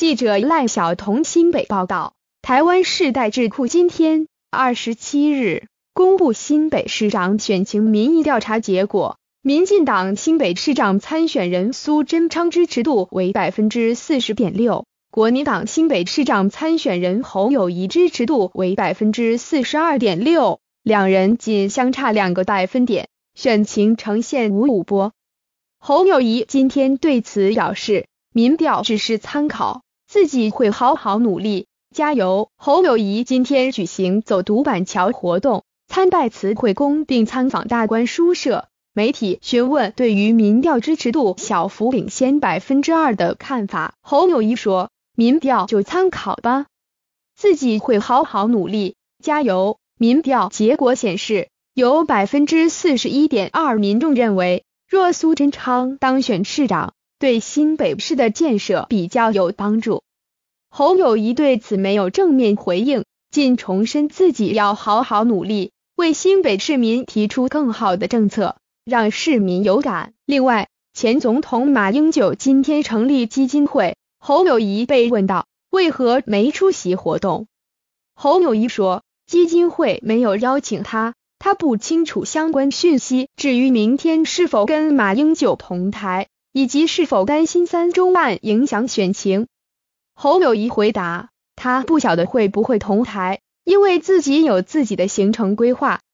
记者赖晓彤新北报道，台湾世代智库今天二十七日公布新北市长选情民意调查结果，民进党新北市长参选人苏贞昌支持度为百分之四十点六，国民党新北市长参选人侯友谊支持度为百分之四十二点六，两人仅相差两个百分点，选情呈现无五波。侯友谊今天对此表示，民调只是参考。自己会好好努力，加油！侯友谊今天举行走独板桥活动，参拜慈惠宫并参访大观书社。媒体询问对于民调支持度小幅领先百分之二的看法，侯友谊说：“民调就参考吧，自己会好好努力，加油。”民调结果显示，有百分之四十一点二民众认为，若苏贞昌当选市长，对新北市的建设比较有帮助。侯友谊对此没有正面回应，仅重申自己要好好努力，为新北市民提出更好的政策，让市民有感。另外，前总统马英九今天成立基金会，侯友谊被问到为何没出席活动，侯友谊说基金会没有邀请他，他不清楚相关讯息。至于明天是否跟马英九同台，以及是否担心三中案影响选情。侯友谊回答：“他不晓得会不会同台，因为自己有自己的行程规划。”